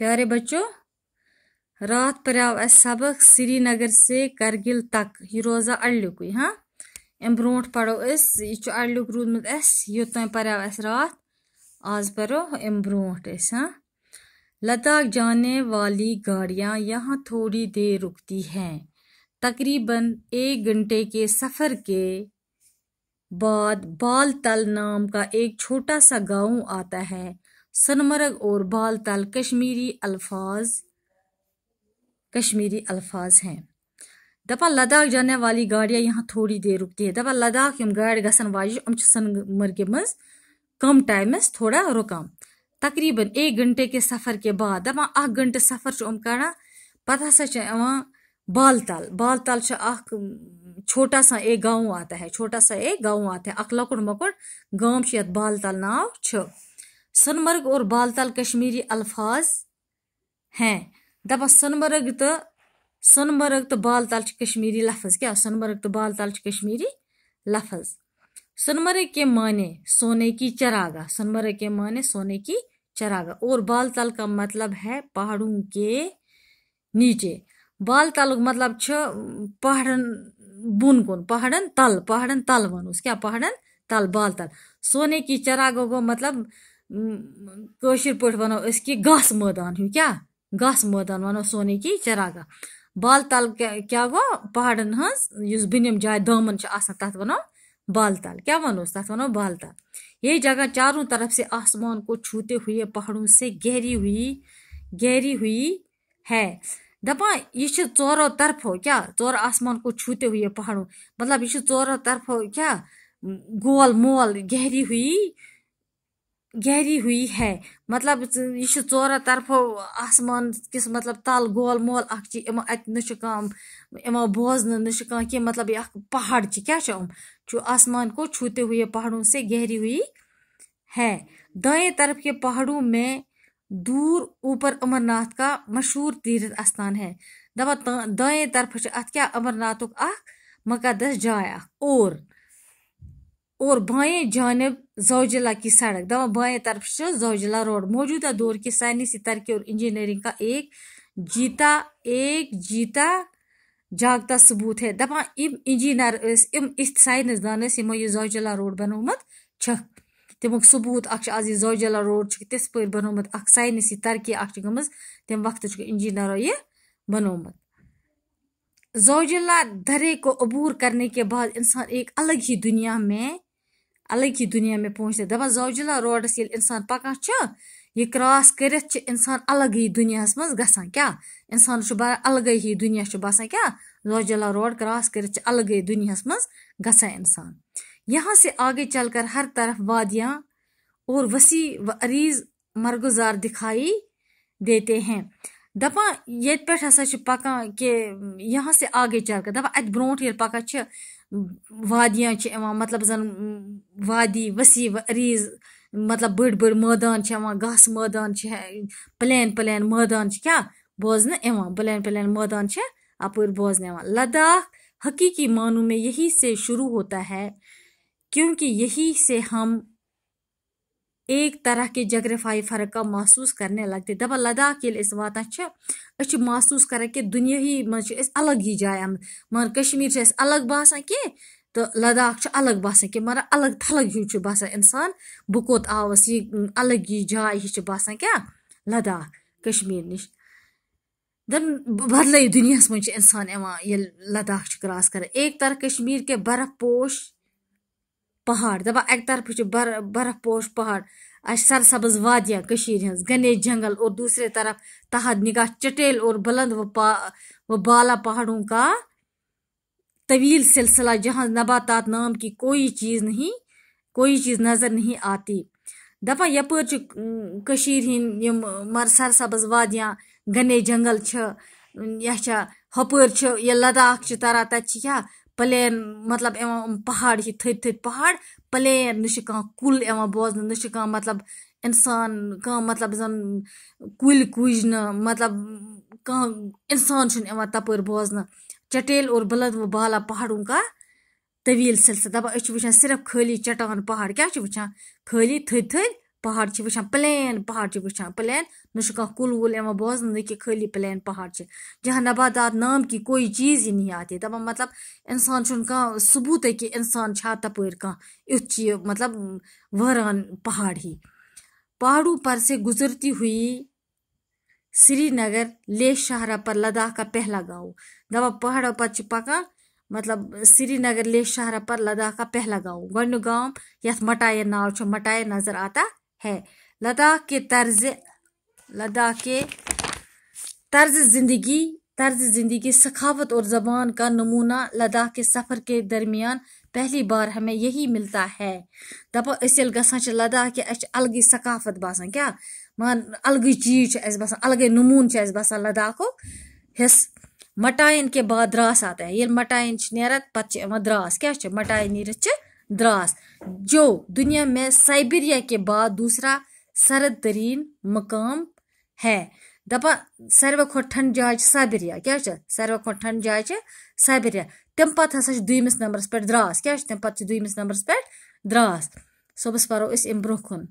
प्यारे बच्चों रात पर्व अस सबक श्रीनगर से करगिल तक यह रोजा अड़ुक हाँ अम ब्रो पढ़ो यह अड़ुक रूदमुत योतम पर्व अस रात आज पढ़ो अम ब्रो हाँ लद्दाख जाने वाली गाड़ियाँ यहाँ थोड़ी देर रुकती हैं तकरीबन एक घंटे के सफ़र के बाद बाल तल नाम का एक छोटा सा गांव आता है सनमर्ग और बाल ताल कश्मीरी अल्फाज कश्मीरी अल्फाज हैं दपा लद्दाख जाने वाली गाड़ियाँ यहाँ थोड़ी देर रुकती है दपा लद्दाख यम गाड़ गसन वाजन सनमर्ग मज कम टाइमस थोड़ा रुकान तकरीबन एक घंटे के सफ़र के बाद दपा अख घंटे सफ़र कड़ान पत हसा बालताल बालताल छोटा सा एक गांव आता है छोटा सा एक गांव आता है अख लकुट मकुट बाल ताल नाव सनमर्ग और बालताल कश्मीरी अल्फाज हैं दपा सनमर्ग तो सनमर्ग तो बालताल कश्मीरी लफज क्या सनमर्ग तो बालताल कश्मीरी लफज सनमर्ग के माने सोने की चरागा सनमर्ग के माने सोने की चरागा और बालताल का मतलब है पहाड़ों के नीचे बालताल मतलब पहाड़न बुन कुन पहाड़न तल पहाड़न तल वन क्या पहाड़न तल बालताल सोने की चरागो को मतलब کٲشِر پٲٹھۍ وَنو أسۍ کہِ گاسہٕ مٲدان ہیوٗ کیٛاہ گاسہٕ مٲدان وَنو سونٕے کہِ چراگاہ بالہٕ تَل کیٛاہ گوٚو پہاڑَن ہٕنٛز یُس بٔنِم جاے دامَن چھِ آسان تَتھ وَنو بالہٕ تَل کیٛاہ وَنو أسۍ تَتھ وَنو بالہٕ تَل یہ جگہ چاروں طرف سے آسمان کو چھوٗتے ہوئے پہاڑوں سے گہری ہوئی گہری ہوئی ہے دَپان یہِ چھِ ژورو طرفو کیٛاہ ژورو آسمان کو چھوٗتے ہوئے پہاڑوں مطلب یہِ چھِ ژورو طرفو کیٛاہ گول مول گہری ہوئی گری ہوئی ہے مطلب یہ چھُ ژورو طرفو آسمان کِس مطلب تَل گول مول اَکھ چھِ یِمو اَتہِ نہ چھُ کانٛہہ یِوان بوزنہٕ نہ چھُ کانٛہہ کینٛہہ مطلب یہِ اَکھ پہاڑ چھِ کیٛاہ چھِ یِم چھُ آسمان کو چھوٗتے ہوئے پہاڑوں سے گہری ہوئی ہے دائیں طرف کے پہاڑوں میں दूर ऊपर अमरनाथ का मशहूर तीर्थ स्थान है दवा दाएं तरफ अत क्या अमरनाथुक अख मकदस जाय और और बाएं जानब जोजिला की सड़क दवा बाएं तरफ से जोजिला रोड मौजूदा दौर के साइनसी तरक्की और इंजीनियरिंग का एक जीता एक जीता जागता सबूत है दपा इम इंजीनियर इम साइंसदान यमो यह जोजिला रोड बनोमत तमुक सबूत आज यह जोजिला रोड तिथ पे बनोमत साइंसी तरक्की गम तम वक्त इंजीनियरों यह बनोमत जोजिला दरे को अबूर करने के बाद इंसान एक अलग ही दुनिया में अलग ही दुनिया में पहुँचते दपा जोजिला रोडस ये इंसान पकान यह क्रॉस कर इंसान अलग ही दुनिया मं ग क्या इंसान अलग ही दुनिया बसान क्या जोजिला रोड क्रॉस कर अलग ही दुनिया मं ग इंसान यहाँ से आगे चलकर हर तरफ वादियाँ और वसी व अरीज मरगुजार दिखाई देते हैं दपा ये पे हसा पकान कि यहाँ से आगे चलकर दपा अत ब्रोट ये पकान وادیاں چھِ یِوان مطلب زَن وادی ؤسیع ریٖز مطلب بٔڑۍ بٔڑۍ مٲدان چھِ یِوان گاسہٕ مٲدان چھِ پٕلین پٕلین مٲدان چھِ کیٛاہ بوزنہٕ یِوان پٕلین پٕلین مٲدان چھِ اَپٲرۍ بوزنہٕ یِوان لداخ حقیٖقی معنوں مےٚ یہی سے شروع ہوتا ہے کیونکہ یہی سے ہم एक तरह के जगरफाई फर्क महसूस करने लगते दपा लद्दाख ये वातान अस महसूस करा कि दुनिया मज तो अच्छा अलग ही जाए आम मगर कश्मीर अलग बसान कह तो लद्दाख अलग बसान कह मगर अलग थलग हूँ बसान इंसान बह कत आवस ये अलग ही जाए यह बसान क्या लद्दाख कश्मीर नश बदल दुनिया अच्छा मे इंसान ये लद्दाख क्रॉस कर एक तरह कश्मीर के बर्फ पोश पहाड़ दपा एक तरफ बर बर्फ पोश पहाड़ अस सरसब्ज वादियाँ हज घने जंगल और दूसरे तरफ तहद निगाह चटेल और बुलंद व व बाला पहाड़ों का तवील सिलसिला जहाँ नबातात नाम की कोई चीज़ नहीं कोई चीज़ नज़र नहीं आती दपा यपर हिंद यम मर सरसब्ज वादियाँ घने जंगल यह हपर यह लद्दाख तरा तथा پٕلین مطلب یِوان یِم پہاڑ ہی تھٔدۍ تھٔدۍ پہاڑ پٕلین نہ چھِ کانٛہہ کُل یِوان بوزنہٕ نہ چھِ کانٛہہ مطلب اِنسان کانٛہہ مطلب زَن کُلۍ کُجۍ نہٕ مطلب کانٛہہ اِنسان چھُنہٕ یِوان تَپٲرۍ بوزنہٕ چَٹیل اور بُلند و بالا پہاڑوں کا طویٖل سِلسِلہٕ دَپان أسۍ چھِ وٕچھان صرف خٲلی چَٹان پہاڑ کیٛاہ چھِ وٕچھان خٲلی تھٔدۍ تھٔدۍ پہاڑ چھِ وٕچھان پٕلین پہاڑ چھِ وٕچھان پٕلین نہ چھُ کانٛہہ کُل وُل یِوان بوزنہٕ نہ کینٛہہ خٲلی پٕلین پہاڑ چھِ جہاں نباتات نام کی کویی چیٖز ہی نہیں آتے دَپان مطلب اِنسان چھُنہٕ کانٛہہ ثبوٗتے کہِ اِنسان چھا تَپٲرۍ کانٛہہ یُتھ چھِ یہِ مطلب وٲران پہاڑ ہی پہاڑو پر سے گُزرتی ہوئی سرینگر لیہ شہرا پر لداخ کا پہلا گاؤں دَپان پہاڑو پَتہٕ چھِ پَکان مطلب سرینگر لیہ شہرا پر لداخ کا پہلا گاؤں گۄڈٕنیُک گام یَتھ مَٹایَن ناو چھُ مَٹایَن نظر آتا है लद्दाख के तर्ज लद्दाख के तर्ज ज़िंदगी तर्ज ज़िंदगी सखावत और ज़बान का नमूना लद्दाख के सफ़र के दरमियान पहली बार हमें यही मिलता है दपा असल ग लद्दाख के अच्छे अलग सकाफत बसान क्या मान अलग चीज़ बसान अलग नमून बसान लद्दाख हिस मटायन के बाद द्रास आता है ये मटायन नेरत पे द्रास क्या मटायन नीरत द्रास जो दुनिया में साइबेरिया के बाद दूसरा सरद तरीन मकाम है दपा सारे खुद ठंड जाय साइबेरिया क्या सारे खुद ठंड जाय साइबेरिया तम पत हसा दुमस नंबरस पे द्रास क्या तम पत दुमस नंबरस पे द्रास सुबह पो अम ब्रोह